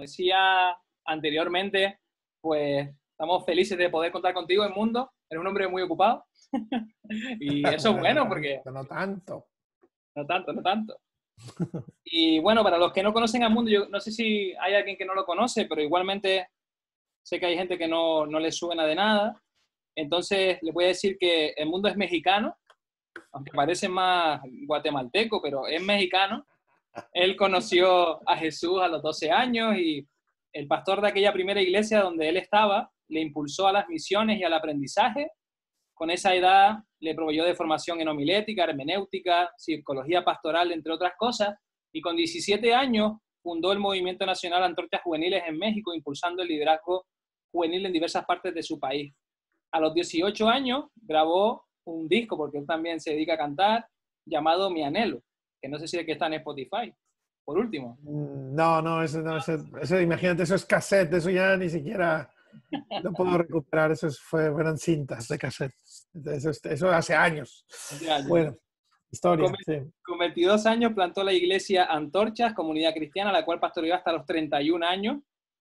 decía anteriormente, pues estamos felices de poder contar contigo en Mundo. Eres un hombre muy ocupado. y eso es bueno porque... no tanto. No tanto, no tanto. Y bueno, para los que no conocen al Mundo, yo no sé si hay alguien que no lo conoce, pero igualmente sé que hay gente que no, no le suena de nada. Entonces, le voy a decir que el mundo es mexicano, aunque parece más guatemalteco, pero es mexicano. Él conoció a Jesús a los 12 años y el pastor de aquella primera iglesia donde él estaba le impulsó a las misiones y al aprendizaje. Con esa edad le proveyó de formación en homilética, hermenéutica, psicología pastoral, entre otras cosas. Y con 17 años fundó el Movimiento Nacional Antorchas Juveniles en México, impulsando el liderazgo juvenil en diversas partes de su país. A los 18 años grabó un disco, porque él también se dedica a cantar, llamado Mi Anhelo, que no sé si es que está en Spotify. Por último. Mm, no, no, eso, no eso, imagínate, eso es cassette, eso ya ni siquiera lo puedo recuperar, eso fue, fueron cintas de cassette. Eso, hace años. Bueno, historia. Con, 22 años plantó la iglesia Antorchas, comunidad cristiana, la cual pastoreó hasta los 31 años,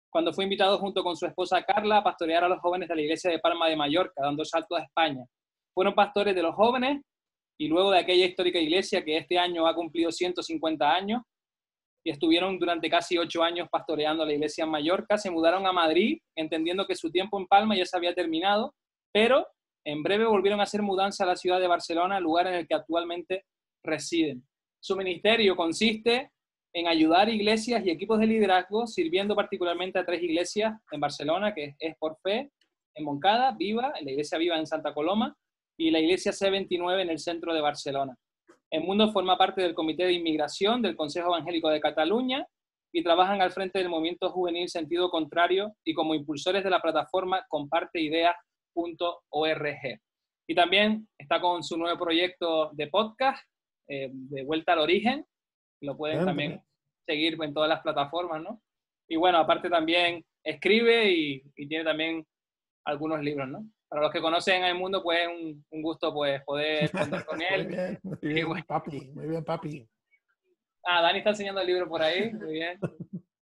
cuando fue invitado junto con su esposa Carla a pastorear a los jóvenes de la iglesia de Palma de Mallorca, dando salto a España. Fueron pastores de los jóvenes y luego de aquella histórica iglesia que este año ha cumplido 150 años y estuvieron durante casi ocho años pastoreando la iglesia en Mallorca, se mudaron a Madrid, entendiendo que su tiempo en Palma ya se había terminado, pero en breve volvieron a hacer mudanza a la ciudad de Barcelona, lugar en el que actualmente residen. Su ministerio consiste en ayudar iglesias y equipos de liderazgo, sirviendo particularmente a tres iglesias en Barcelona, que es por fe, en Moncada, Viva, en la iglesia Viva en Santa Coloma, y la iglesia C29 en el centro de Barcelona. El Mundo forma parte del Comité de Inmigración del Consejo Evangélico de Cataluña y trabajan al frente del movimiento juvenil Sentido Contrario y como impulsores de la plataforma comparteideas.org. Y también está con su nuevo proyecto de podcast, eh, De Vuelta al Origen. Lo pueden también seguir en todas las plataformas, ¿no? Y bueno, aparte también escribe y, y tiene también algunos libros, ¿no? para los que conocen el mundo, pues es un, gusto pues, poder contar con él. muy bien, papi, muy bien, papi. Ah, Dani está enseñando el libro por ahí, muy bien.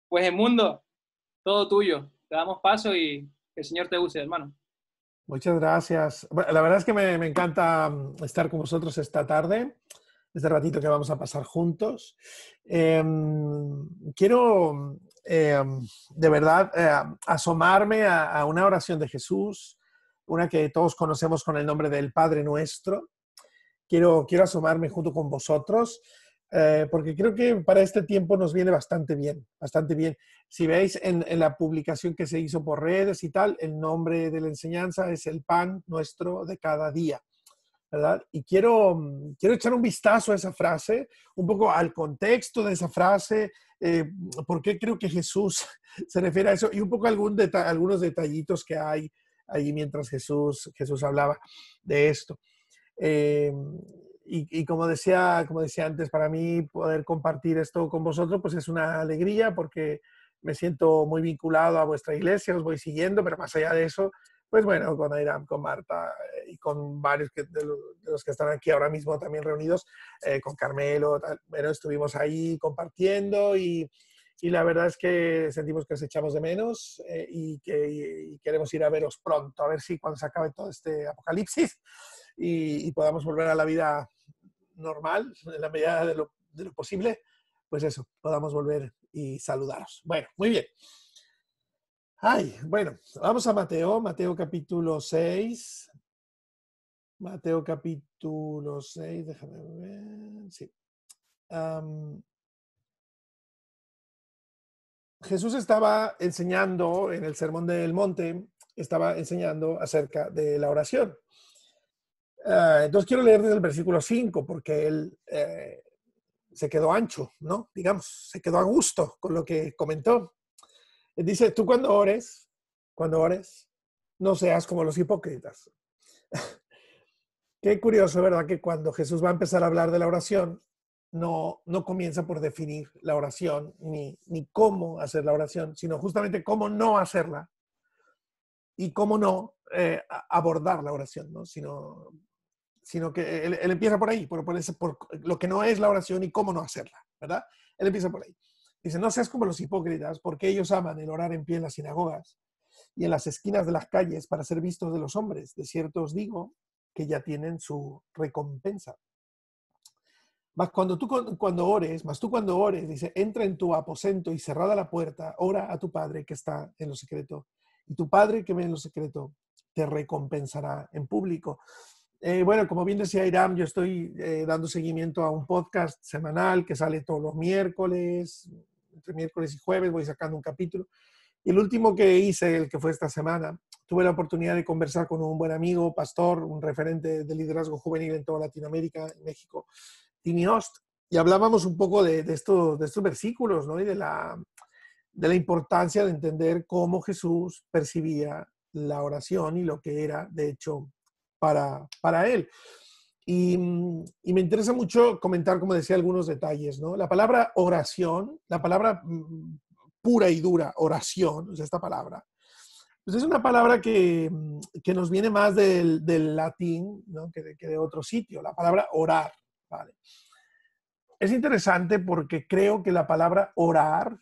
Pues el mundo, todo tuyo. Te damos paso y que el Señor te use, hermano. Muchas gracias. la verdad es que me, encanta mm, estar con vosotros esta tarde, este ratito que vamos a pasar juntos. Em, quiero mm, em, de verdad eh, asomarme a una oración de Jesús una que todos conocemos con el nombre del Padre Nuestro. Quiero, quiero asomarme junto con vosotros, eh, porque creo que para este tiempo nos viene bastante bien, bastante bien. Si veis en, la publicación que se hizo por redes y tal, el nombre de la enseñanza es el pan nuestro de cada día. ¿verdad? Y quiero, quiero echar un vistazo a esa frase, un poco al contexto de esa frase, eh, por qué creo que Jesús se refiere a eso y un poco algún algunos detallitos que hay allí mientras Jesús, Jesús hablaba de esto. Eh, y, como, decía, como decía antes, para mí poder compartir esto con vosotros pues es una alegría porque me siento muy vinculado a vuestra iglesia, os voy siguiendo, pero más allá de eso, pues bueno, con Airam, con Marta eh, y con varios de, los que están aquí ahora mismo también reunidos, eh, con Carmelo, tal, estuvimos ahí compartiendo y, y la verdad es que sentimos que os echamos de menos eh, y que queremos ir a veros pronto, a ver si cuando se acabe todo este apocalipsis y, podamos volver a la vida normal, en la medida de lo, posible, pues eso, podamos volver y saludaros. Bueno, muy bien. Ay, bueno, vamos a Mateo, Mateo capítulo 6. Mateo capítulo 6, déjame ver. Sí. Um, Jesús estaba enseñando en el Sermón del Monte, estaba enseñando acerca de la oración. Ah, entonces quiero leer desde el versículo 5 porque él eh, se quedó ancho, ¿no? Digamos, se quedó a gusto con lo que comentó. dice, tú cuando ores, cuando ores, no seas como los hipócritas. Qué curioso, ¿verdad? Que cuando Jesús va a empezar a hablar de la oración, no, no comienza por definir la oración ni, ni cómo hacer la oración, sino justamente cómo no hacerla y cómo no eh, abordar la oración, ¿no? sino, sino que él, empieza por ahí, por, por, lo que no es la oración y cómo no hacerla, ¿verdad? Él empieza por ahí. Dice, no seas como los hipócritas, porque ellos aman el orar en pie en las sinagogas y en las esquinas de las calles para ser vistos de los hombres. De cierto os digo que ya tienen su recompensa. Mas cuando tú cuando ores, más tú cuando ores, dice, entra en tu aposento y cerrada la puerta, ora a tu Padre que está en lo secreto. Y tu Padre que ve en lo secreto te recompensará en público. Eh, bueno, como bien decía Iram, yo estoy eh, dando seguimiento a un podcast semanal que sale todos los miércoles, entre miércoles y jueves voy sacando un capítulo. Y el último que hice, el que fue esta semana, tuve la oportunidad de conversar con un buen amigo, pastor, un referente de liderazgo juvenil en toda Latinoamérica, en México, y hablábamos un poco de, estos, versículos y de la, importancia de entender cómo Jesús percibía la oración y lo que era, de hecho, para, él. Y, me interesa mucho comentar, como decía, algunos detalles. ¿no? La palabra oración, la palabra mm, pura y dura, oración, es esta palabra. Pues es una palabra que, nos viene más del, latín que de otro sitio, la palabra orar. Vale. Es interesante porque creo que la palabra orar,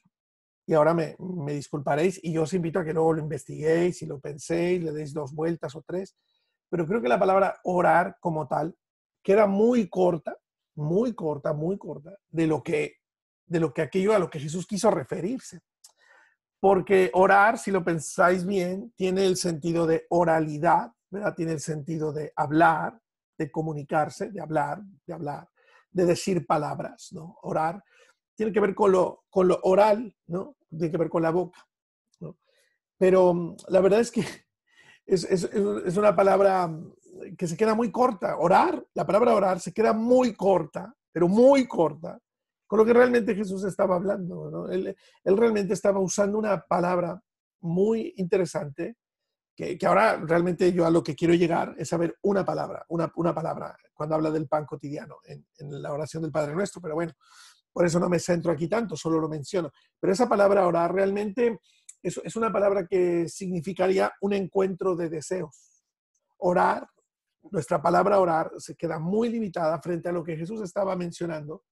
y ahora me, disculparéis, y yo os invito a que luego lo investiguéis y lo penséis, le deis dos vueltas o tres, pero creo que la palabra orar como tal queda muy corta, muy corta, muy corta de lo que, de lo que aquello a lo que Jesús quiso referirse. Porque orar, si lo pensáis bien, tiene el sentido de oralidad, ¿verdad? Tiene el sentido de hablar, de comunicarse, de hablar, de hablar, de decir palabras, ¿no? Orar tiene que ver con lo, lo oral, ¿no? Tiene que ver con la boca, ¿no? Pero mm, la verdad es que es, una palabra mm, que se queda muy corta. Orar, la palabra orar se queda muy corta, pero muy corta, con lo que realmente Jesús estaba hablando, ¿no? Él, él realmente estaba usando una palabra muy interesante, que, ahora realmente yo a lo que quiero llegar es saber una palabra, una, palabra, cuando habla del pan cotidiano en, la oración del Padre Nuestro, pero bueno, por eso no me centro aquí tanto, solo lo menciono. Pero esa palabra orar realmente es una palabra que significaría un encuentro de deseos. Orar, nuestra palabra orar se queda muy limitada frente a lo que Jesús estaba mencionando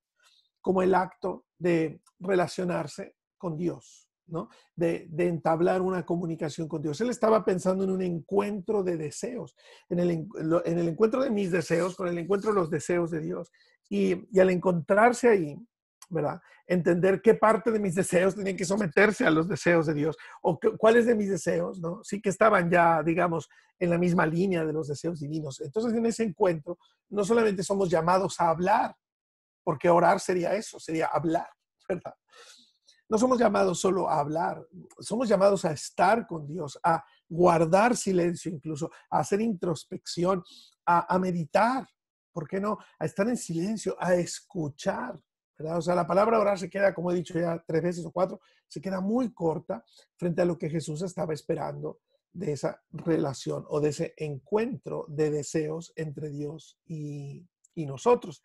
como el acto de relacionarse con Dios de, entablar una comunicación con Dios. Él estaba pensando en un encuentro de deseos, en el, encuentro de mis deseos, con el encuentro de los deseos de Dios. Y, al encontrarse ahí, ¿verdad? Entender qué parte de mis deseos tenían que someterse a los deseos de Dios, o cuáles de mis deseos, ¿no? Sí que estaban ya, digamos, en la misma línea de los deseos divinos. Entonces, en ese encuentro, no solamente somos llamados a hablar, porque orar sería eso, sería hablar, ¿verdad? no somos llamados solo a hablar, somos llamados a estar con Dios, a guardar silencio incluso, a hacer introspección, a, meditar, ¿por qué no? A estar en silencio, a escuchar. ¿verdad? O sea, la palabra orar se queda, como he dicho ya tres veces o cuatro, se queda muy corta frente a lo que Jesús estaba esperando de esa relación o de ese encuentro de deseos entre Dios y nosotros.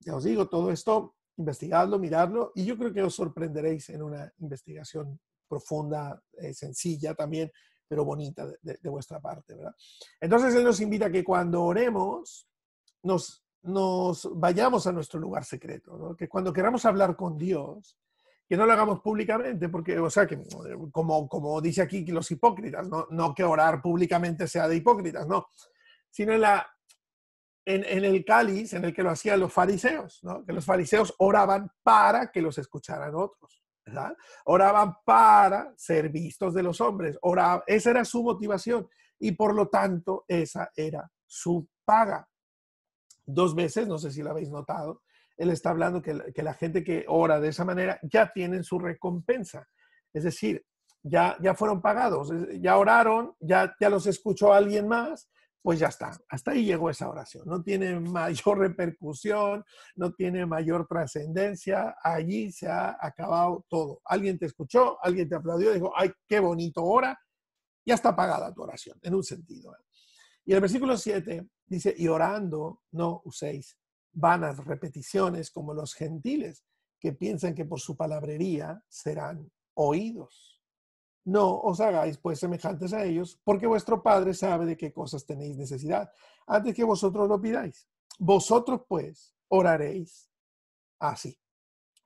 Ya os digo, todo esto investigadlo, miradlo, y yo creo que os sorprenderéis en una investigación profunda, eh, sencilla también, pero bonita de, vuestra parte, ¿verdad? Entonces Él nos invita a que cuando oremos, nos, nos vayamos a nuestro lugar secreto, ¿no? que cuando queramos hablar con Dios, que no lo hagamos públicamente, porque, o sea, que como, como dice aquí los hipócritas, ¿no? no que orar públicamente sea de hipócritas, no, sino en la en, el cáliz en el que lo hacían los fariseos, que los fariseos oraban para que los escucharan otros, oraban para ser vistos de los hombres, esa era su motivación y por lo tanto esa era su paga. Dos veces, no sé si lo habéis notado, él está hablando que, la gente que ora de esa manera ya tienen su recompensa, es decir, ya, ya fueron pagados, ya oraron, ya, ya los escuchó alguien más pues ya está, hasta ahí llegó esa oración. No tiene mayor repercusión, no tiene mayor trascendencia, allí se ha acabado todo. Alguien te escuchó, alguien te aplaudió, dijo, ay, qué bonito hora, ya está pagada tu oración, en un sentido. ¿eh? Y el versículo 7 dice, y orando no uséis vanas repeticiones como los gentiles, que piensan que por su palabrería serán oídos no os hagáis pues semejantes a ellos, porque vuestro Padre sabe de qué cosas tenéis necesidad antes que vosotros lo pidáis. Vosotros pues oraréis así.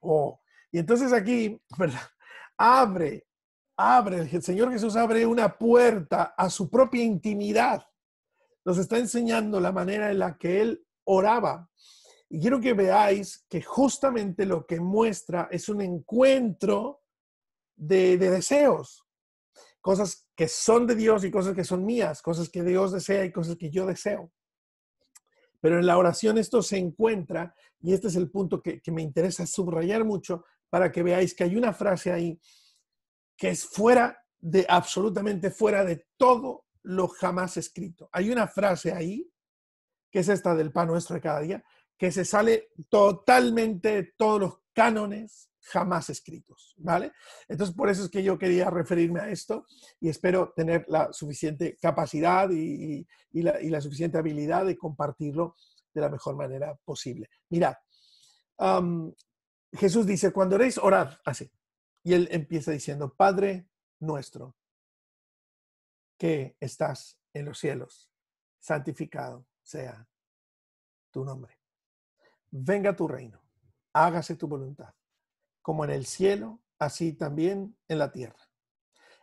Oh, y entonces aquí, ¿verdad? Abre, abre, el Señor Jesús abre una puerta a su propia intimidad. Nos está enseñando la manera en la que Él oraba. Y quiero que veáis que justamente lo que muestra es un encuentro de, de deseos cosas que son de Dios y cosas que son mías, cosas que Dios desea y cosas que yo deseo. Pero en la oración esto se encuentra, y este es el punto que, me interesa subrayar mucho para que veáis que hay una frase ahí que es fuera de, absolutamente fuera de todo lo jamás escrito. Hay una frase ahí, que es esta del pan nuestro de cada día, que se sale totalmente de todos los cánones, jamás escritos, ¿vale? Entonces, por eso es que yo quería referirme a esto y espero tener la suficiente capacidad y, la, suficiente habilidad de compartirlo de la mejor manera posible. Mirad, Jesús dice, cuando oréis, orad así. Y él empieza diciendo, Padre nuestro, que estás en los cielos, santificado sea tu nombre. Venga tu reino, hágase tu voluntad como en el cielo, así también en la tierra.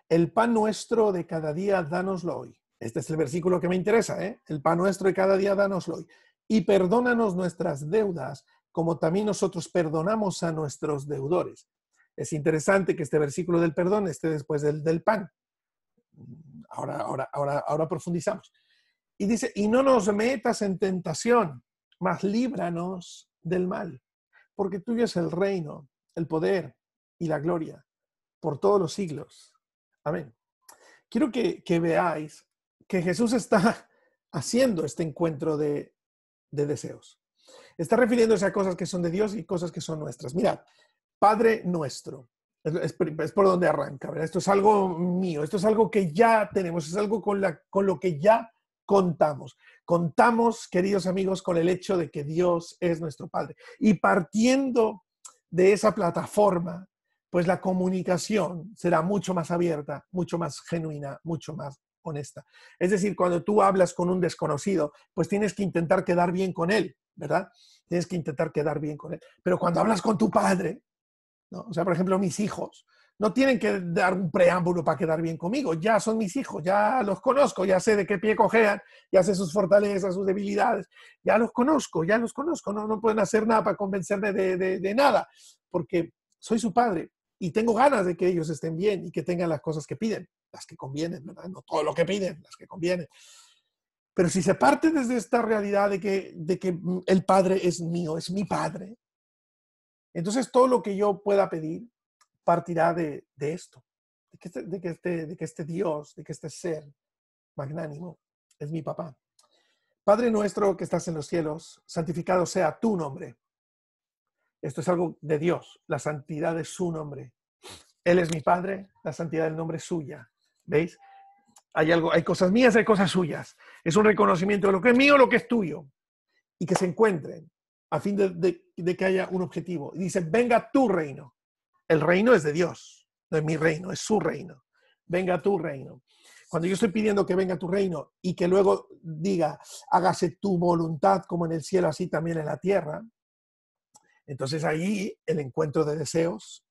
El pan nuestro de cada día, dánoslo hoy. Este es el versículo que me interesa, ¿eh? El pan nuestro de cada día, dánoslo hoy. Y perdónanos nuestras deudas, como también nosotros perdonamos a nuestros deudores. Es interesante que este versículo del perdón esté después del, del pan. Ahora, ahora, ahora, ahora profundizamos. Y dice, y no nos metas en tentación, mas líbranos del mal, porque tuyo es el reino, el poder y la gloria por todos los siglos. Amén. Quiero que, veáis que Jesús está haciendo este encuentro de, deseos. Está refiriéndose a cosas que son de Dios y cosas que son nuestras. Mirad, Padre nuestro. Es, por donde arranca, ¿verdad? Esto es algo mío, esto es algo que ya tenemos, es algo con, con lo que ya contamos. Contamos, queridos amigos, con el hecho de que Dios es nuestro Padre. Y partiendo de esa plataforma, pues la comunicación será mucho más abierta, mucho más genuina, mucho más honesta. Es decir, cuando tú hablas con un desconocido, pues tienes que intentar quedar bien con él, ¿verdad? Tienes que intentar quedar bien con él. Pero cuando hablas con tu padre, ¿no? o sea, por ejemplo, mis hijos, no tienen que dar un preámbulo para quedar bien conmigo. Ya son mis hijos, ya los conozco, ya sé de qué pie cojean, ya sé sus fortalezas, sus debilidades, ya los conozco, ya los conozco. No, no pueden hacer nada para convencerme de, nada, porque soy su padre y tengo ganas de que ellos estén bien y que tengan las cosas que piden, las que convienen, No todo lo que piden, las que convienen. Pero si se parte desde esta realidad de que, de que el Padre es mío, es mi Padre, entonces todo lo que yo pueda pedir, partirá de, esto, este, de que, este, de, que este, Dios, de que este ser magnánimo es mi papá. Padre nuestro que estás en los cielos, santificado sea tu nombre. Esto es algo de Dios, la santidad es su nombre. Él es mi Padre, la santidad del nombre es suya. ¿Veis? Hay, algo, hay cosas mías, hay cosas suyas. Es un reconocimiento de lo que es mío, lo que es tuyo. Y que se encuentren a fin de, de que haya un objetivo. Y dice, venga tu reino el reino es de Dios, no es mi reino, es su reino. Venga tu reino. Cuando yo estoy pidiendo que venga tu reino y que luego diga, hágase tu voluntad como en el cielo, así también en la tierra, entonces ahí el encuentro de deseos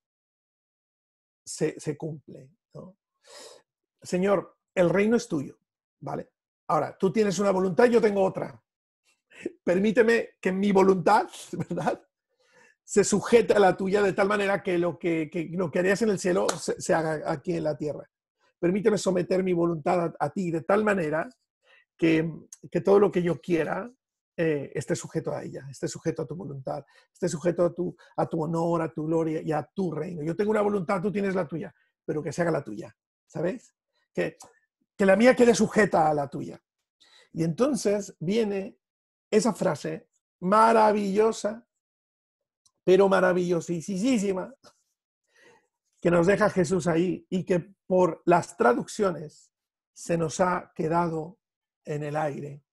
se, cumple. Señor, el reino es tuyo, ¿vale? Ahora, tú tienes una voluntad, yo tengo otra. Permíteme que mi voluntad, ¿verdad? se sujeta a la tuya de tal manera que lo que, lo que harías en el cielo se, haga aquí en la tierra. Permíteme someter mi voluntad a, ti de tal manera que, que, todo lo que yo quiera eh, esté sujeto a ella, esté sujeto a tu voluntad, esté sujeto a tu, a tu honor, a tu gloria y a tu reino. Yo tengo una voluntad, tú tienes la tuya, pero que se haga la tuya, ¿sabes? Que, que la mía quede sujeta a la tuya. Y entonces viene esa frase maravillosa pero maravillosísima, que nos deja Jesús ahí y que por las traducciones se nos ha quedado en el aire.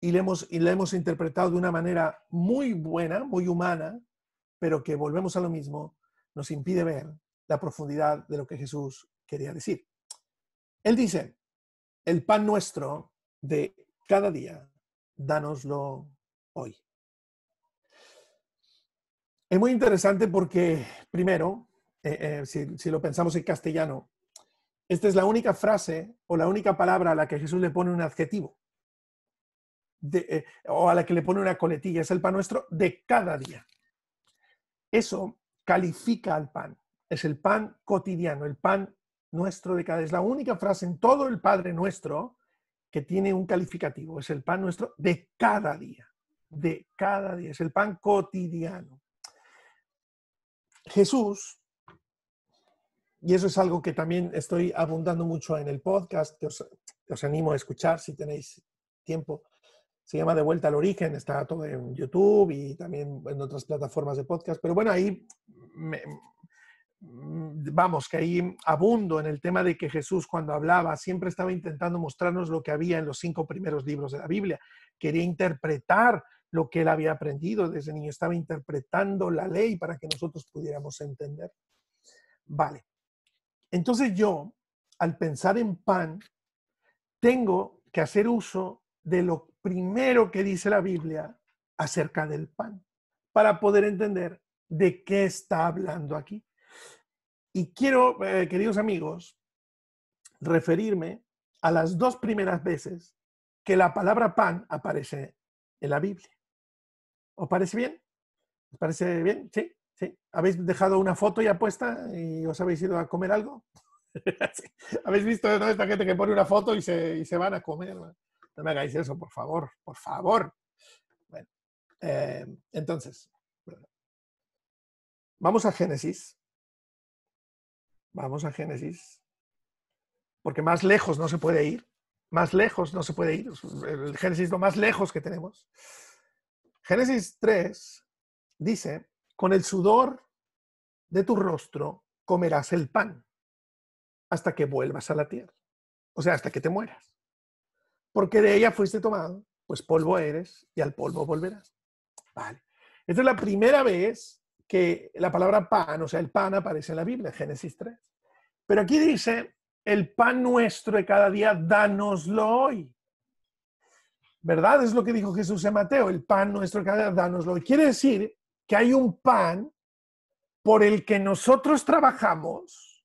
Y le hemos, hemos interpretado de una manera muy buena, muy humana, pero que volvemos a lo mismo, nos impide ver la profundidad de lo que Jesús quería decir. Él dice, el pan nuestro de cada día, dánoslo hoy. Es muy interesante porque, primero, eh, eh, si, lo pensamos en castellano, esta es la única frase o la única palabra a la que Jesús le pone un adjetivo. Eh, o a la que le pone una coletilla. Es el pan nuestro de cada día. Eso califica al pan. Es el pan cotidiano, el pan nuestro de cada día. Es la única frase en todo el Padre nuestro que tiene un calificativo. Es el pan nuestro de cada día. De cada día. Es el pan cotidiano. Jesús, y eso es algo que también estoy abundando mucho en el podcast, que os, animo a escuchar si tenéis tiempo, se llama De vuelta al origen, está todo en YouTube y también en otras plataformas de podcast, pero bueno, ahí mm, vamos, que ahí abundo en el tema de que Jesús cuando hablaba siempre estaba intentando mostrarnos lo que había en los cinco primeros libros de la Biblia, quería interpretar lo que él había aprendido desde niño, estaba interpretando la ley para que nosotros pudiéramos entender. Vale. Entonces yo, al pensar en pan, tengo que hacer uso de lo primero que dice la Biblia acerca del pan, para poder entender de qué está hablando aquí. Y quiero, eh, queridos amigos, referirme a las dos primeras veces que la palabra pan aparece en la Biblia. ¿Os parece bien? ¿Os parece bien? ¿Sí? ¿Sí? ¿Habéis dejado una foto ya puesta y os habéis ido a comer algo? ¿Habéis visto ¿no? esta gente que pone una foto y se, van a comer? No, me hagáis eso, por favor, por favor. Bueno, eh, entonces, vamos a Génesis. Vamos a Génesis. Porque más lejos no se puede ir. Más lejos no se puede ir. El Génesis es lo más lejos que tenemos. Génesis 3 dice, con el sudor de tu rostro comerás el pan hasta que vuelvas a la tierra, o sea, hasta que te mueras. Porque de ella fuiste tomado, pues polvo eres y al polvo volverás. Vale. Esta es la primera vez que la palabra pan, o sea, el pan aparece en la Biblia, Génesis 3. Pero aquí dice, el pan nuestro de cada día, danoslo hoy. ¿verdad? Es lo que dijo Jesús en Mateo, el pan nuestro cada danoslo. Quiere decir que hay un pan por el que nosotros trabajamos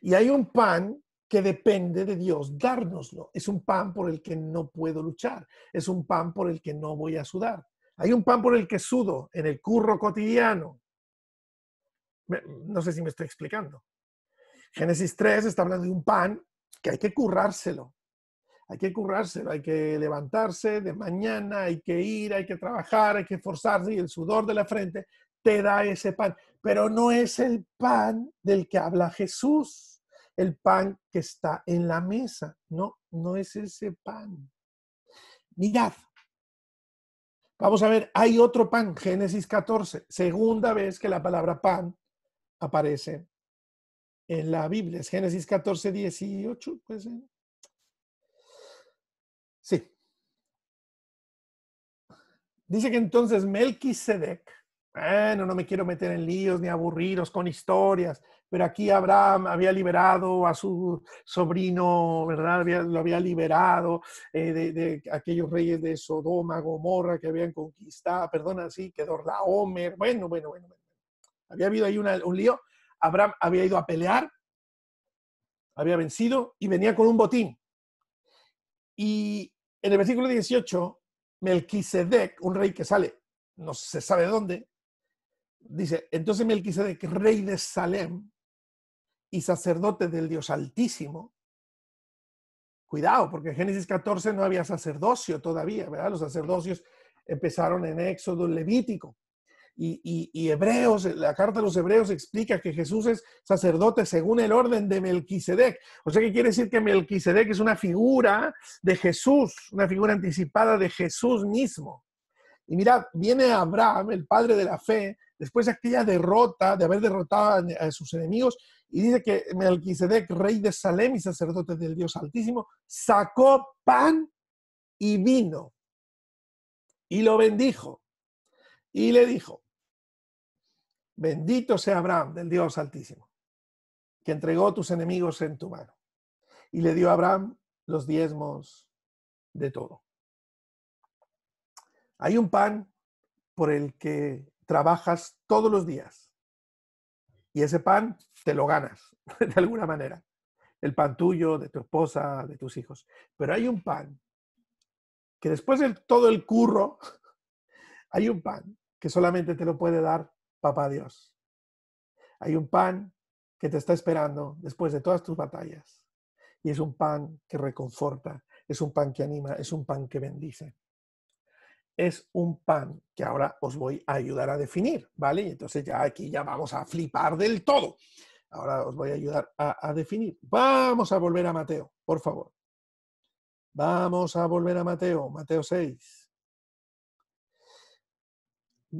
y hay un pan que depende de Dios dárnoslo. Es un pan por el que no puedo luchar, es un pan por el que no voy a sudar. Hay un pan por el que sudo en el curro cotidiano. No sé si me estoy explicando. Génesis 3 está hablando de un pan que hay que currárselo hay que currárselo, hay que levantarse de mañana, hay que ir, hay que trabajar, hay que esforzarse y el sudor de la frente te da ese pan. Pero no es el pan del que habla Jesús, el pan que está en la mesa. No, no es ese pan. Mirad, Vamos a ver, hay otro pan, Génesis 14, segunda vez que la palabra pan aparece en la Biblia. Es Génesis 14, 18, pues, Dice que entonces Melquisedec, bueno, no me quiero meter en líos ni aburriros con historias, pero aquí Abraham había liberado a su sobrino, ¿verdad? lo había liberado eh, de, aquellos reyes de Sodoma, Gomorra que habían conquistado, perdón, así quedó Dorlaomer, bueno, bueno, bueno, Había habido ahí una, un lío. Abraham había ido a pelear, había vencido y venía con un botín. Y en el versículo 18 Melquisedec, un rey que sale, no se sabe dónde, dice, entonces Melquisedec, rey de Salem y sacerdote del Dios Altísimo, cuidado, porque en Génesis 14 no había sacerdocio todavía, ¿verdad? Los sacerdocios empezaron en Éxodo Levítico. Y, Hebreos, la carta de los Hebreos explica que Jesús es sacerdote según el orden de Melquisedec. O sea que quiere decir que Melquisedec es una figura de Jesús, una figura anticipada de Jesús mismo. Y mirad, viene Abraham, el padre de la fe, después de aquella derrota, de haber derrotado a sus enemigos, y dice que Melquisedec, rey de Salem y sacerdote del Dios Altísimo, sacó pan y vino y lo bendijo. Y le dijo, Bendito sea Abraham del Dios Altísimo, que entregó tus enemigos en tu mano. Y le dio a Abraham los diezmos de todo. Hay un pan por el que trabajas todos los días. Y ese pan te lo ganas, de alguna manera. El pan tuyo, de tu esposa, de tus hijos. Pero hay un pan que después de todo el curro, hay un pan que solamente te lo puede dar papá Dios. Hay un pan que te está esperando después de todas tus batallas. Y es un pan que reconforta, es un pan que anima, es un pan que bendice. Es un pan que ahora os voy a ayudar a definir, ¿vale? Y entonces ya aquí ya vamos a flipar del todo. Ahora os voy a ayudar a, a definir. Vamos a volver a Mateo, por favor. Vamos a volver a Mateo, Mateo 6.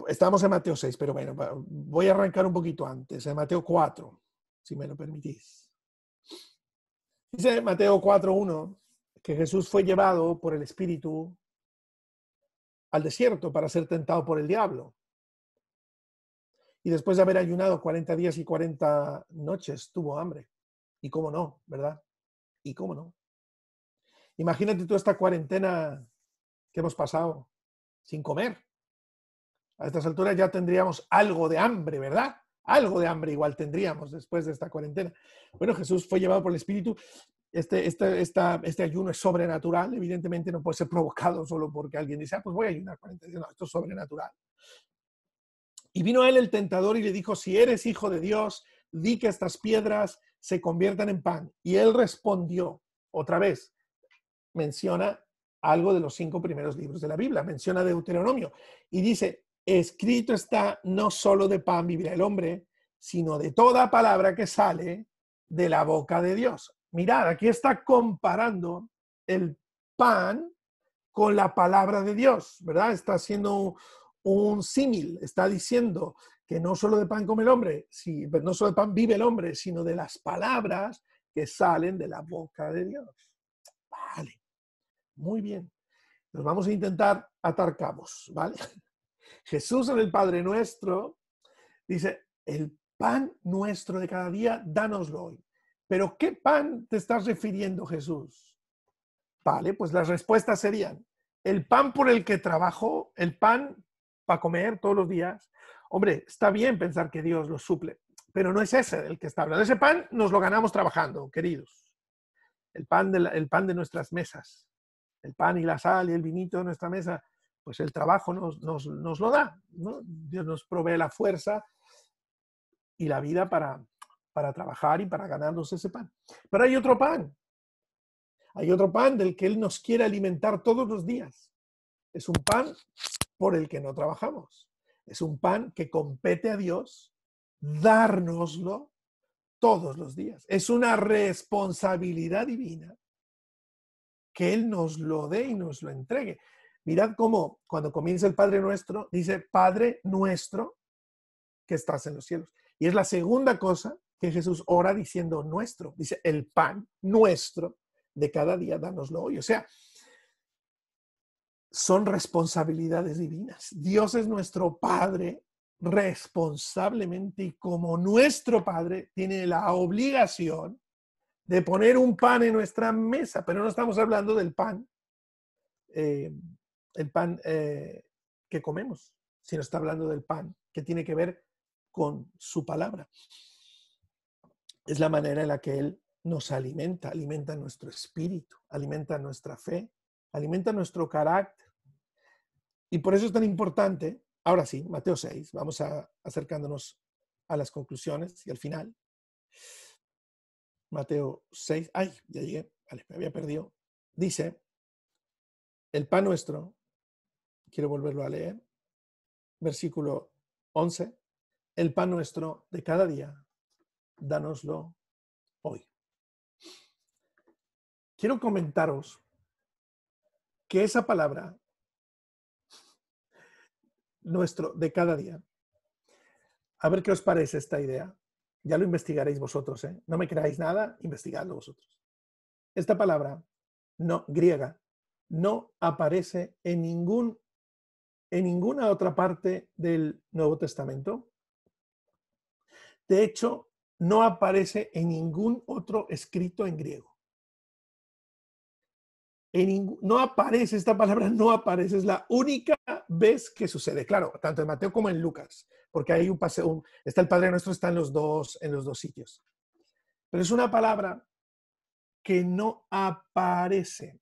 Estamos en Mateo 6, pero bueno, voy a arrancar un poquito antes, en Mateo 4, si me lo permitís. Dice Mateo 1, que Jesús fue llevado por el Espíritu al desierto para ser tentado por el diablo. Y después de haber ayunado 40 días y 40 noches, tuvo hambre. Y cómo no, ¿verdad? Y cómo no. Imagínate tú esta cuarentena que hemos pasado sin comer a estas alturas ya tendríamos algo de hambre, ¿verdad? Algo de hambre igual tendríamos después de esta cuarentena. Bueno, Jesús fue llevado por el Espíritu. Este, este, este ayuno es sobrenatural, evidentemente no puede ser provocado solo porque alguien dice, ah, pues voy a ayunar 40 No, esto es sobrenatural. Y vino a él el tentador y le dijo, si eres hijo de Dios, di que estas piedras se conviertan en pan. Y él respondió, otra vez, menciona algo de los cinco primeros libros de la Biblia, menciona Deuteronomio y dice, escrito está, no solo de pan vivirá el hombre, sino de toda palabra que sale de la boca de Dios. Mirad, aquí está comparando el pan con la palabra de Dios, ¿verdad? Está haciendo un símil, está diciendo que no solo de pan come el hombre, no solo de pan vive el hombre, sino de las palabras que salen de la boca de Dios. Vale, muy bien. Nos vamos a intentar atar cabos, ¿vale? Jesús en el Padre Nuestro dice, el pan nuestro de cada día, dánoslo hoy. Pero ¿qué pan te estás refiriendo, Jesús? Vale, pues las respuestas serían, el pan por el que trabajo, el pan para comer todos los días. Hombre, está bien pensar que Dios lo suple, pero no es ese el que está hablando. Ese pan nos lo ganamos trabajando, queridos. El pan el pan de nuestras mesas, el pan y la sal y el vinito de nuestra mesa, pues el trabajo nos, lo da, ¿no? Dios nos provee la fuerza y la vida para, para trabajar y para ganarnos ese pan. Pero hay otro pan, hay otro pan del que Él nos quiere alimentar todos los días. Es un pan por el que no trabajamos. Es un pan que compete a Dios dárnoslo todos los días. Es una responsabilidad divina que Él nos lo dé y nos lo entregue. Mirad cómo cuando comienza el Padre Nuestro, dice Padre Nuestro que estás en los cielos. Y es la segunda cosa que Jesús ora diciendo nuestro. Dice, el pan nuestro de cada día, danoslo hoy. O sea, son responsabilidades divinas. Dios es nuestro Padre responsablemente y como nuestro Padre tiene la obligación de poner un pan en nuestra mesa, pero no estamos hablando del pan eh, el pan eh, que comemos, si no está hablando del pan, que tiene que ver con su palabra. Es la manera en la que Él nos alimenta, alimenta nuestro espíritu, alimenta nuestra fe, alimenta nuestro carácter. Y por eso es tan importante, ahora sí, Mateo 6, vamos acercándonos a las conclusiones y al final. Mateo 6, ay, ya llegué, me había perdido. Dice, el pan nuestro quiero volverlo a leer, versículo 11, el pan nuestro de cada día, dánoslo hoy. Quiero comentaros que esa palabra, nuestro de cada día, a ver qué os parece esta idea. Ya lo investigaréis vosotros, ¿eh? No me creáis nada, investigadlo vosotros. Esta palabra no, griega no aparece en ningún en ninguna otra parte del Nuevo Testamento. De hecho, no aparece en ningún otro escrito en griego. no aparece, esta palabra no aparece, es la única vez que sucede, claro, tanto en Mateo como en Lucas, porque hay un está el Padre Nuestro, está en los dos, en los dos sitios. Pero es una palabra que no aparece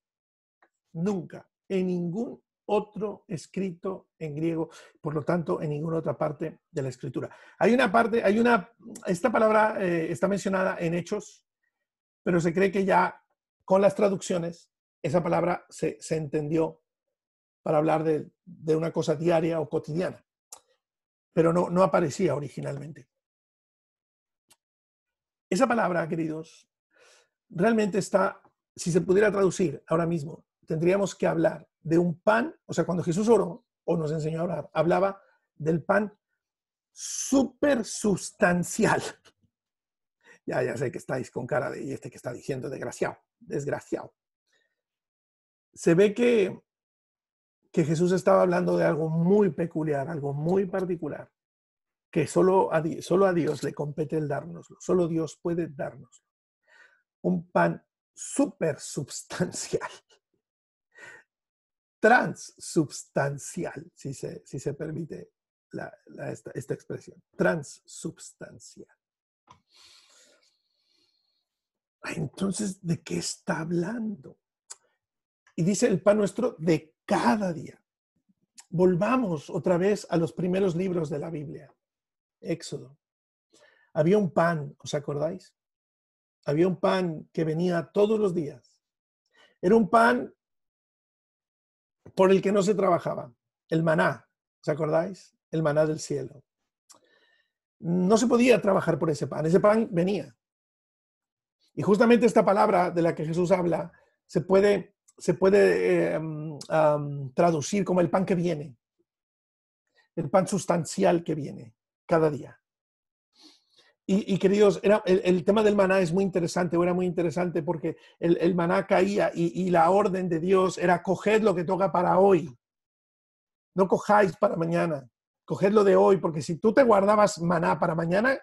nunca en ningún otro escrito en griego, por lo tanto, en ninguna otra parte de la escritura. Hay una parte, hay una, esta palabra eh, está mencionada en Hechos, pero se cree que ya con las traducciones esa palabra se, entendió para hablar de, una cosa diaria o cotidiana, pero no, no aparecía originalmente. Esa palabra, queridos, realmente está, si se pudiera traducir ahora mismo, tendríamos que hablar de un pan, o sea, cuando Jesús oró o nos enseñó a hablar, hablaba del pan supersustancial. Ya, ya sé que estáis con cara de, y este que está diciendo, desgraciado, desgraciado. Se ve que, que Jesús estaba hablando de algo muy peculiar, algo muy particular, que solo a, solo a Dios le compete el darnoslo. solo Dios puede darnoslo Un pan sustancial transsubstancial, si se, si se permite esta, expresión, Transubstancial. Ah, entonces, ¿de qué está hablando? Y dice el pan nuestro de cada día. Volvamos otra vez a los primeros libros de la Biblia. Éxodo. Había un pan, ¿os acordáis? Había un pan que venía todos los días. Era un pan por el que no se trabajaba, el maná, ¿os acordáis? El maná del cielo. No se podía trabajar por ese pan, ese pan venía. Y justamente esta palabra de la que Jesús habla se puede, se puede eh, mm, traducir como el pan que viene, el pan sustancial que viene cada día. Y, queridos, era, el, tema del maná es muy interesante, o era muy interesante porque el, maná caía y, la orden de Dios era coged lo que toca para hoy. No cojáis para mañana, coged lo de hoy, porque si tú te guardabas maná para mañana,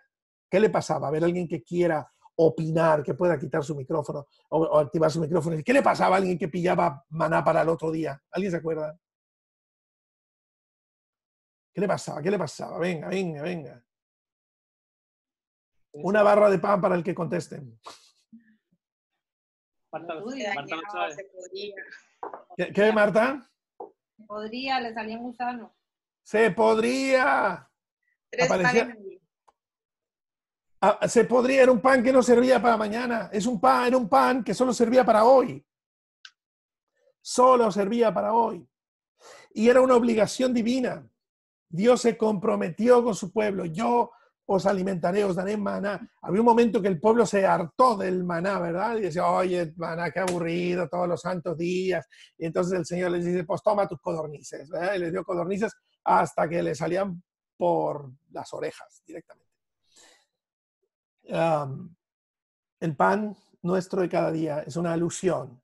¿qué le pasaba? A ver, alguien que quiera opinar, que pueda quitar su micrófono o, o activar su micrófono. ¿Qué le pasaba a alguien que pillaba maná para el otro día? ¿Alguien se acuerda? ¿Qué le pasaba? ¿Qué le pasaba? Venga, venga, venga. Una barra de pan para el que conteste. Marta, Marta ¿Qué, Marta? Podría, le salía un gusano. ¡Se podría! Tres ah, se podría, era un pan que no servía para mañana. Es un pan, era un pan que solo servía para hoy. Solo servía para hoy. Y era una obligación divina. Dios se comprometió con su pueblo. Yo os alimentaré, os daré maná. Había un momento que el pueblo se hartó del maná, ¿verdad? Y decía, oye, maná, qué aburrido, todos los santos días. Y entonces el Señor les dice, pues toma tus codornices, Y les dio codornices hasta que le salían por las orejas directamente. el pan nuestro de cada día es una alusión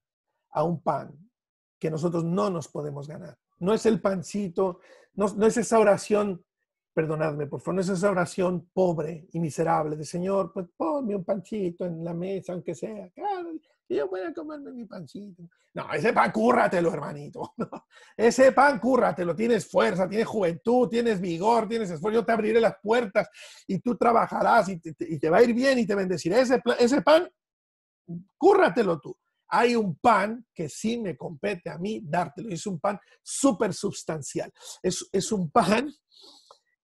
a un pan que nosotros no nos podemos ganar. No es el pancito, no, no es esa oración perdonadme, por favor, no es esa oración pobre y miserable de Señor, pues ponme un panchito en la mesa, aunque sea, yo voy a comerme mi pancito. No, ese pan cúrratelo, hermanito. Ese pan cúrratelo, tienes fuerza, tienes juventud, tienes vigor, tienes esfuerzo, yo te abriré las puertas y tú trabajarás y te, va a ir bien y te bendeciré. Ese, ese pan, cúrratelo tú hay un pan que sí me compete a mí dártelo. Es un pan súper sustancial. es, un pan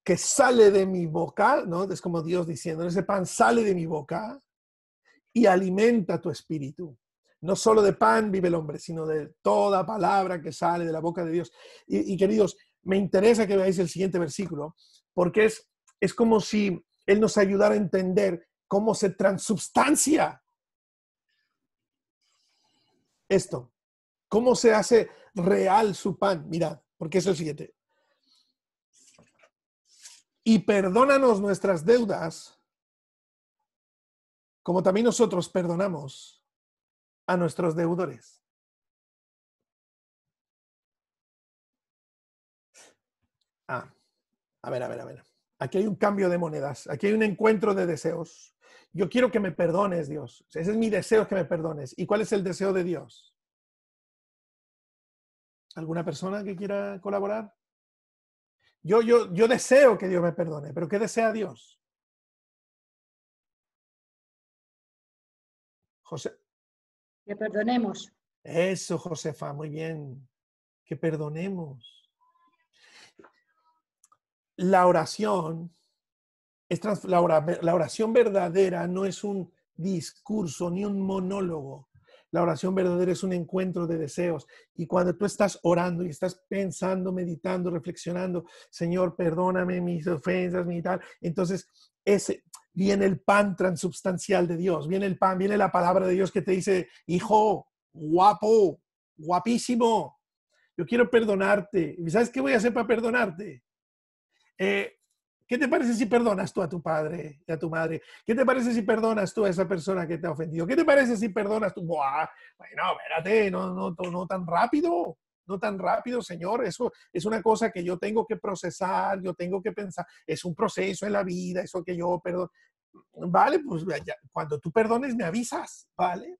que sale de mi boca, ¿no? Es como Dios diciendo, ese pan sale de mi boca y alimenta tu espíritu. No solo de pan vive el hombre, sino de toda palabra que sale de la boca de Dios. Y, queridos, me interesa que veáis el siguiente versículo, porque es, es como si Él nos ayudara a entender cómo se transubstancia esto, cómo se hace real su pan. Mirad, porque es el siguiente y perdónanos nuestras deudas, como también nosotros perdonamos a nuestros deudores. Ah, a ver, a ver, a ver. Aquí hay un cambio de monedas, aquí hay un encuentro de deseos. Yo quiero que me perdones, Dios. Ese es mi deseo, que me perdones. ¿Y cuál es el deseo de Dios? ¿Alguna persona que quiera colaborar? Yo, yo, deseo que Dios me perdone, pero ¿qué desea Dios? José. Que perdonemos. Eso, Josefa, muy bien. Que perdonemos. La oración, es la oración verdadera no es un discurso ni un monólogo, la oración verdadera es un encuentro de deseos. Y cuando tú estás orando y estás pensando, meditando, reflexionando, Señor, perdóname mis ofensas, mi tal, entonces ese, viene el pan transubstancial de Dios, viene el pan, viene la palabra de Dios que te dice, hijo, guapo, guapísimo, yo quiero perdonarte. ¿Y sabes qué voy a hacer para perdonarte? Eh, ¿Qué te parece si perdonas tú a tu padre y a tu madre? ¿Qué te parece si perdonas tú a esa persona que te ha ofendido? ¿Qué te parece si perdonas tú? bueno, espérate, no, no, tan rápido, no tan rápido, Señor. Eso es una cosa que yo tengo que procesar, yo tengo que pensar. Es un proceso en la vida, eso que yo perdono. Vale, pues cuando tú perdones me avisas, ¿vale?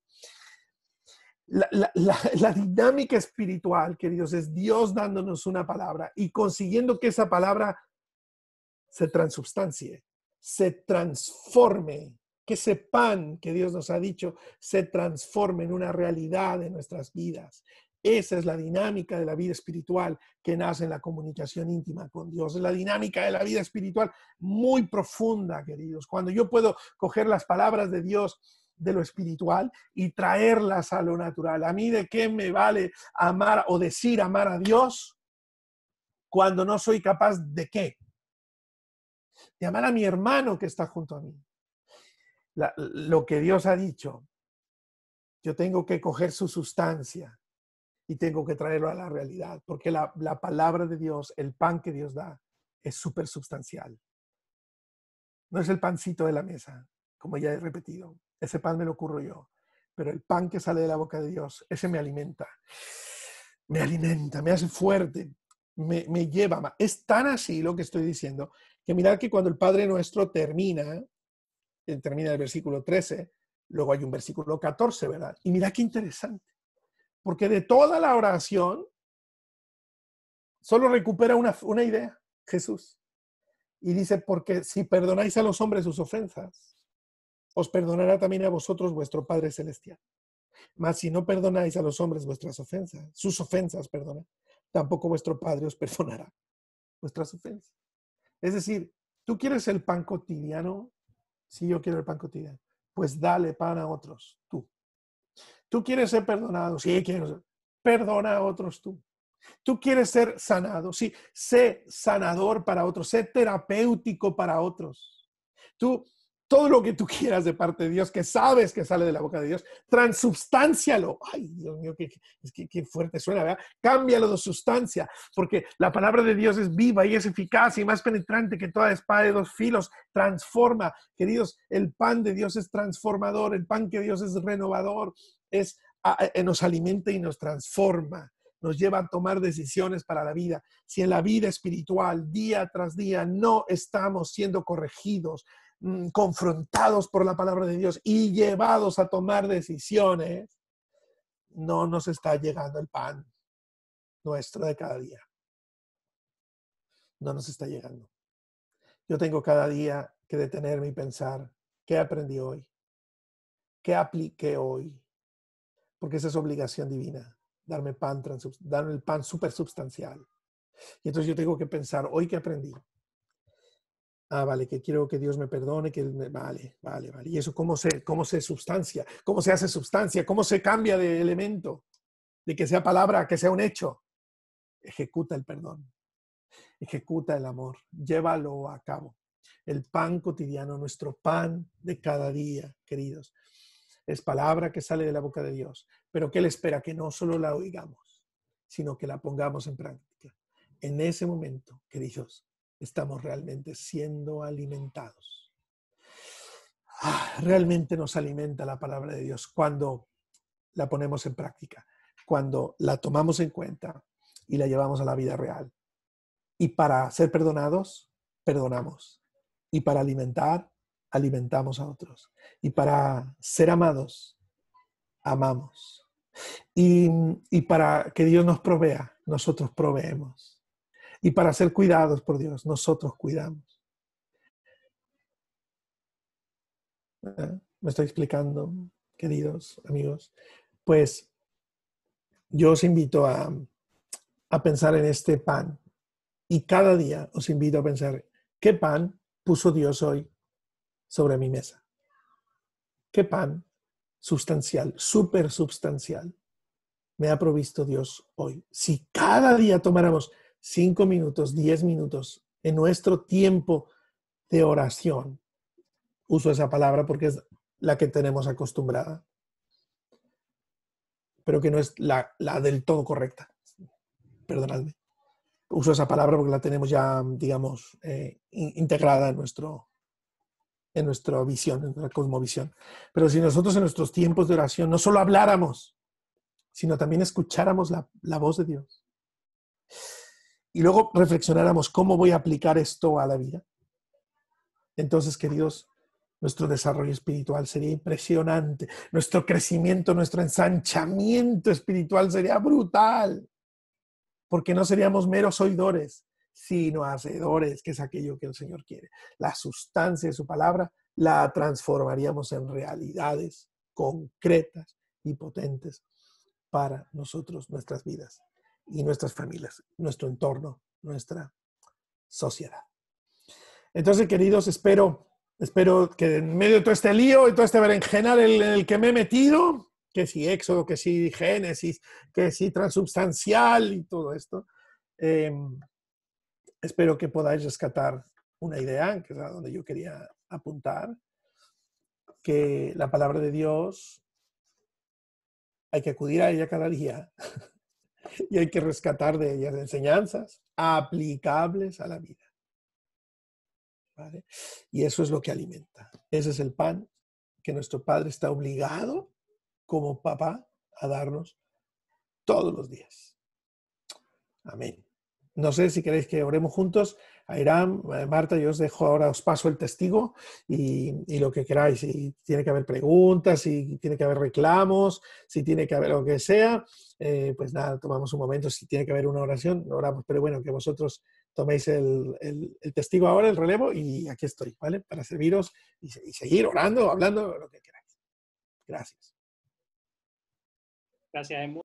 La, la, dinámica espiritual, queridos, es Dios dándonos una palabra y consiguiendo que esa palabra se transubstancie, se transforme, que ese pan que Dios nos ha dicho se transforme en una realidad de nuestras vidas. Esa es la dinámica de la vida espiritual que nace en la comunicación íntima con Dios. Es la dinámica de la vida espiritual muy profunda, queridos. Cuando yo puedo coger las palabras de Dios de lo espiritual y traerlas a lo natural. A mí de qué me vale amar o decir amar a Dios cuando no soy capaz de qué? llamar a mi hermano que está junto a mí. lo que Dios ha dicho, yo tengo que coger su sustancia y tengo que traerlo a la realidad, porque la, palabra de Dios, el pan que Dios da, es súper sustancial. No es el pancito de la mesa, como ya he repetido. Ese pan me lo ocurro yo, pero el pan que sale de la boca de Dios, ese me alimenta. Me alimenta, me hace fuerte, me, me lleva. Es tan así lo que estoy diciendo que mirad que cuando el Padre Nuestro termina, eh, termina el versículo 13, luego hay un versículo 14, ¿verdad? Y mirad qué interesante, porque de toda la oración solo recupera una, idea, Jesús. Y dice, porque si perdonáis a los hombres sus ofensas, os perdonará también a vosotros vuestro Padre Celestial. Mas si no perdonáis a los hombres vuestras ofensas, sus ofensas, perdona, tampoco vuestro Padre os perdonará vuestras ofensas. Es decir, tú quieres el pan cotidiano, si sí, yo quiero el pan cotidiano, pues dale pan a otros, tú. Tú quieres ser perdonado, sí, quiero ser. Perdona a otros tú. Tú quieres ser sanado, sí, sé sanador para otros, sé terapéutico para otros. Tú todo lo que tú quieras de parte de Dios, que sabes que sale de la boca de Dios, transubstáncialo. Ay, Dios mío, qué, fuerte suena, ¿verdad? Cámbialo de sustancia, porque la palabra de Dios es viva y es eficaz y más penetrante que toda espada de dos filos. Transforma, queridos, el pan de Dios es transformador, el pan que Dios es renovador, es, ah, eh, eh, nos alimenta y nos transforma nos lleva a tomar decisiones para la vida. Si en la vida espiritual, día tras día, no estamos siendo corregidos, Mm, confrontados por la palabra de Dios y llevados a tomar decisiones, no nos está llegando el pan nuestro de cada día. No nos está llegando. Yo tengo cada día que detenerme y pensar, ¿qué aprendí hoy? ¿Qué apliqué hoy? Porque esa es obligación divina, darme, pan darme el pan supersubstancial. Y entonces yo tengo que pensar, ¿hoy qué aprendí? Ah, vale, que quiero que Dios me perdone, que me... vale, vale, vale. ¿Y eso cómo se, cómo se substancia? ¿Cómo se hace sustancia? ¿Cómo se cambia de elemento? De que sea palabra, que sea un hecho. Ejecuta el perdón. Ejecuta el amor. Llévalo a cabo. El pan cotidiano, nuestro pan de cada día, queridos. Es palabra que sale de la boca de Dios. Pero que Él espera que no solo la oigamos, sino que la pongamos en práctica. En ese momento, queridos, estamos realmente siendo alimentados. Ah, realmente nos alimenta la palabra de Dios cuando la ponemos en práctica, cuando la tomamos en cuenta y la llevamos a la vida real. Y para ser perdonados, perdonamos. Y para alimentar, alimentamos a otros. Y para ser amados, amamos. y para que Dios nos provea, nosotros proveemos y para ser cuidados por Dios, nosotros cuidamos. Ah, ¿Me estoy explicando, queridos amigos? Pues yo os invito a, pensar en este pan y cada día os invito a pensar, ¿qué pan puso Dios hoy sobre mi mesa? ¿Qué pan sustancial, súper sustancial me ha provisto Dios hoy? Si cada día tomáramos Cinco minutos, diez minutos en nuestro tiempo de oración. Uso esa palabra porque es la que tenemos acostumbrada, pero que no es la, del todo correcta. Perdonadme. Uso esa palabra porque la tenemos ya, digamos, eh, integrada en, nuestro, en nuestra visión, en nuestra cosmovisión. Pero si nosotros en nuestros tiempos de oración no solo habláramos, sino también escucháramos la, la voz de Dios y luego reflexionáramos cómo voy a aplicar esto a la vida, entonces, queridos, nuestro desarrollo espiritual sería impresionante, nuestro crecimiento, nuestro ensanchamiento espiritual sería brutal, porque no seríamos meros oidores, sino hacedores, que es aquello que el Señor quiere. La sustancia de su palabra la transformaríamos en realidades concretas y potentes para nosotros, nuestras vidas y nuestras familias, nuestro entorno, nuestra sociedad. Entonces, queridos, espero, espero que en medio de todo este lío y todo este berenjenal en el que me he metido, que si Éxodo, que si Génesis, que si transubstancial y todo esto, em, espero que podáis rescatar una idea, que es a donde yo quería apuntar, que la palabra de Dios hay que acudir a ella cada día y hay que rescatar de ellas enseñanzas aplicables a la vida. Y eso es lo que alimenta. Ese es el pan que nuestro Padre está obligado como papá a darnos todos los días. Amén. No sé si queréis que oremos juntos a Marta, yo os dejo ahora, os paso el testigo y, lo que queráis. Si tiene que haber preguntas, si tiene que haber reclamos, si tiene que haber lo que sea, eh, pues nada, tomamos un momento. Si tiene que haber una oración, oramos. Pero bueno, que vosotros toméis el, testigo ahora, el relevo, y aquí estoy, ¿vale? Para serviros y, seguir orando, hablando, lo que queráis. Gracias. Gracias.